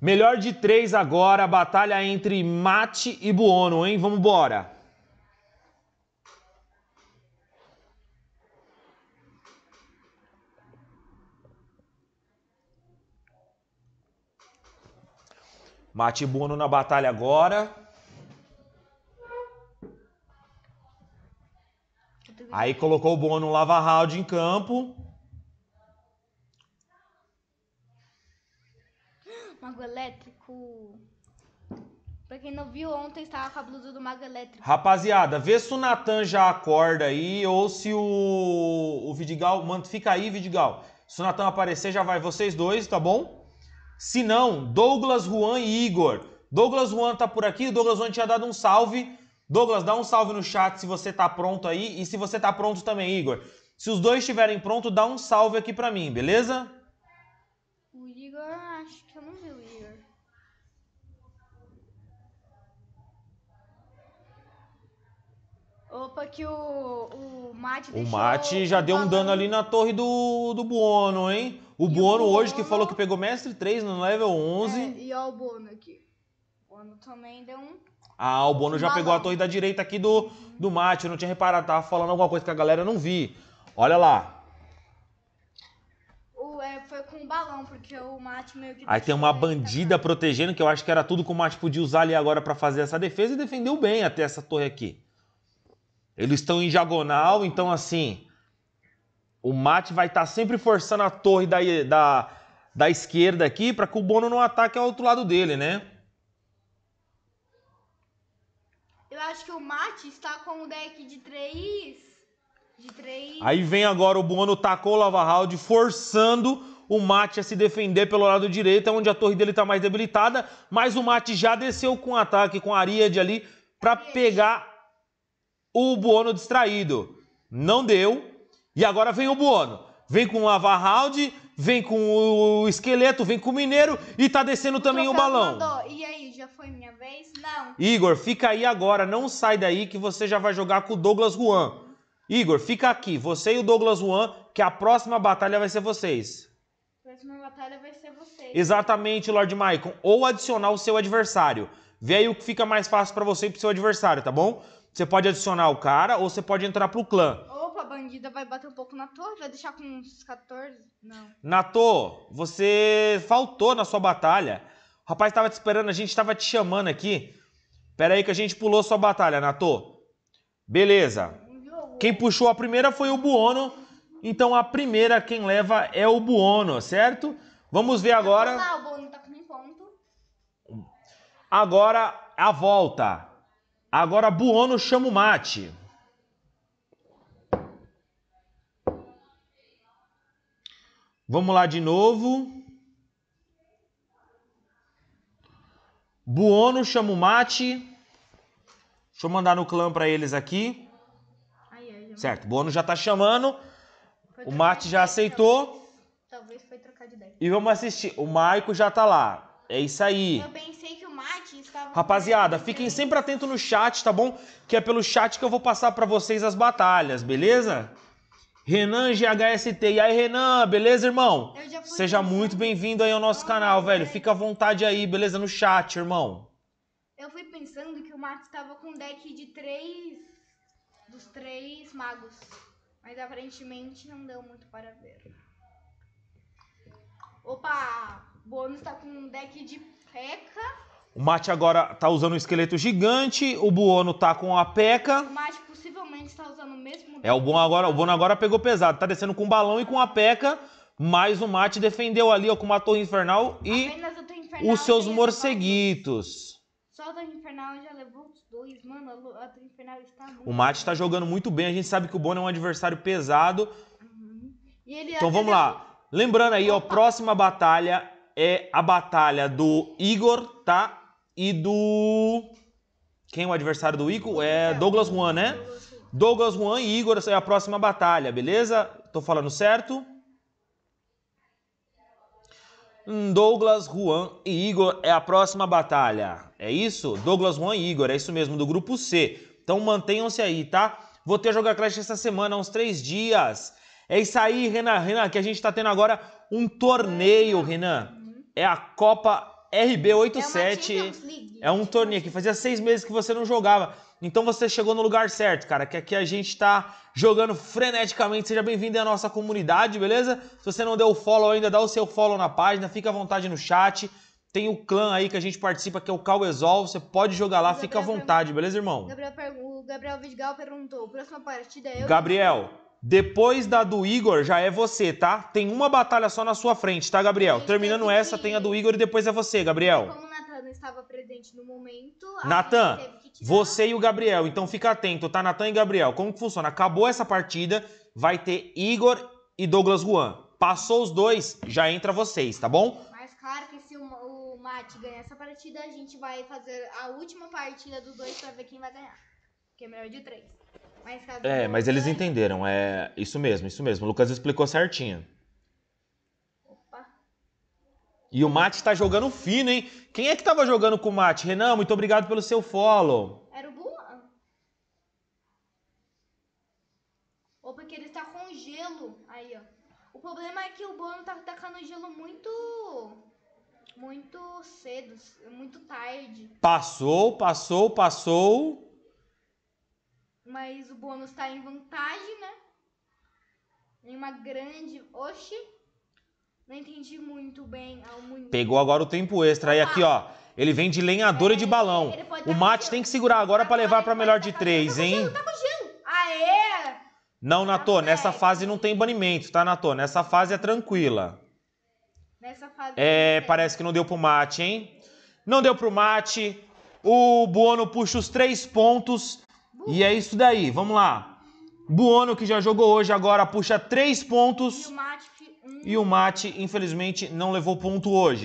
Melhor de três agora, batalha entre Mate e Buono, hein? Vamos embora. Mate e Buono na batalha agora. Aí colocou o Buono lava round em campo. Mago Elétrico. Pra quem não viu, ontem estava com a blusa do Mago Elétrico. Rapaziada, vê se o Natan já acorda aí ou se o, o Vidigal. Mano, fica aí, Vidigal. Se o Natan aparecer, já vai vocês dois, tá bom? Se não, Douglas, Juan e Igor. Douglas Juan tá por aqui, o Douglas Juan tinha dado um salve. Douglas, dá um salve no chat se você tá pronto aí e se você tá pronto também, Igor. Se os dois estiverem prontos, dá um salve aqui para mim, beleza? O Igor, acho que eu não vi. Opa, que o, o Mate O Mate já deu um dano ali na torre do, do Buono, hein? O Buono, o Buono hoje que falou que pegou mestre 3 no level 11. É, e olha o Buono aqui. O Buono também deu um... Ah, o Bono já pegou a torre da direita aqui do, do Mate. Eu não tinha reparado, tava falando alguma coisa que a galera não vi. Olha lá. É, foi com o balão, porque o Mate meio que... Aí tem uma bandida protegendo, que eu acho que era tudo que o Mate podia usar ali agora para fazer essa defesa. E defendeu bem até essa torre aqui. Eles estão em diagonal, então assim, o Mate vai estar tá sempre forçando a torre da, da, da esquerda aqui para que o Bono não ataque ao outro lado dele, né? Eu acho que o Mate está com o deck de 3. De 3. Aí vem agora o Bono, tacou o Lava Round, forçando o Mate a se defender pelo lado direito, é onde a torre dele está mais debilitada. Mas o Mate já desceu com o ataque, com a Ariad ali, para pegar o Buono distraído. Não deu. E agora vem o Buono. Vem com o Avarralde, vem com o esqueleto, vem com o mineiro e tá descendo também o balão. Mandou. E aí, já foi minha vez? Não. Igor, fica aí agora, não sai daí que você já vai jogar com o Douglas Juan. Igor, fica aqui, você e o Douglas Juan, que a próxima batalha vai ser vocês. A próxima batalha vai ser vocês. Exatamente, Lord Maicon. Ou adicionar o seu adversário. Vê aí o que fica mais fácil para você e pro seu adversário, tá bom? Você pode adicionar o cara ou você pode entrar pro clã. Opa, a bandida vai bater um pouco na torre, vai deixar com uns 14? Não. Natô, você faltou na sua batalha. O rapaz tava te esperando, a gente tava te chamando aqui. Pera aí que a gente pulou sua batalha, Natô. Beleza. Quem puxou a primeira foi o Buono. Então a primeira quem leva é o Buono, certo? Vamos ver agora. Lá, o Buono tá com um ponto. Agora a volta. Agora Buono chama o mate. Vamos lá de novo. Buono chama o mate. Deixa eu mandar no clã para eles aqui. certo, Buono já tá chamando. o mate já aceitou. Talvez foi trocar de ideia. E vamos assistir. O Maico já tá lá. É isso aí. Eu pensei que o Rapaziada, fiquem né? sempre atentos no chat, tá bom? Que é pelo chat que eu vou passar para vocês as batalhas, beleza? Renan GHST. E aí, Renan, beleza, irmão? Seja muito bem-vindo aí ao nosso canal, velho. Fica à vontade aí, beleza? No chat, irmão. Eu fui pensando que o Matos tava com um deck de três. dos três magos. Mas aparentemente não deu muito para ver. Opa! Bônus tá com um deck de peca. O Mate agora tá usando um esqueleto gigante, o Buono tá com a peca. O Mate possivelmente tá usando o mesmo. É, o buono agora, o buono agora pegou pesado, tá descendo com o balão e com a peca, mas o Mate defendeu ali ó, com uma torre infernal e infernal, os seus morceguitos. Só a torre infernal já levou os dois, mano, a torre infernal está muito O Mate tá jogando muito bem, a gente sabe que o buono é um adversário pesado. Uhum. então vamos lá. Lembrando aí, ó, próxima batalha é a batalha do Igor, tá? e do. Quem é o adversário do Ico? É Douglas Juan, né? Douglas Juan e Igor é a próxima batalha, beleza? Tô falando certo? Hum, Douglas Juan e Igor é a próxima batalha. É isso? Douglas Juan e Igor, é isso mesmo, do grupo C. Então mantenham-se aí, tá? Vou ter jogar Clash essa semana, uns três dias. É isso aí, Renan, Renan, que a gente tá tendo agora um torneio, Renan. É a Copa RB87 é, é, um torneio que fazia seis meses que você não jogava. Então você chegou no lugar certo, cara, que aqui a gente tá jogando freneticamente. Seja bem-vindo à nossa comunidade, beleza? Se você não deu o follow ainda, dá o seu follow na página, fica à vontade no chat. Tem o clã aí que a gente participa, que é o Cauesol. Você pode jogar lá, fica à vontade, beleza, irmão? Gabriel, o Gabriel Vidigal perguntou: próxima partida é eu. Gabriel. Depois da do Igor, já é você, tá? Tem uma batalha só na sua frente, tá, Gabriel? Terminando essa, tem a do Igor e depois é você, Gabriel. Como o Natan não estava presente no momento... Natan, você e o Gabriel, então fica atento, tá? Natan e Gabriel, como que funciona? Acabou essa partida, vai ter Igor e Douglas Juan. Passou os dois, já entra vocês, tá bom? Mas claro que se o Mate ganhar essa partida, a gente vai fazer a última partida dos dois pra ver quem vai ganhar. Que é melhor de três é, mas eles entenderam. É isso mesmo, isso mesmo. O Lucas explicou certinho. Opa. E o Mate tá jogando fino, hein? Quem é que tava jogando com o Mate? Renan, muito obrigado pelo seu follow. Era o Buan. Ou porque ele tá com gelo. Aí, ó. O problema é que o Bono está tacando gelo muito muito cedo, muito tarde. Passou, passou, passou mas o bônus tá em vantagem, né? Em uma grande. Oxi! Não entendi muito bem. Pegou agora o tempo extra. Aí aqui, ó. Ele vem de lenhador é, e de balão. O mate tem que segurar agora para levar para melhor de três, tá hein? Tá com gelo. Aê! Não, tá Natô, nessa fase não tem banimento, tá, Natô? Nessa fase é tranquila. Nessa fase. É, parece que não deu pro mate, hein? Não deu pro mate. O Buono puxa os três pontos. E é isso daí, vamos lá. Buono, que já jogou hoje, agora puxa três pontos. E o Mate, um... e o Mate infelizmente, não levou ponto hoje.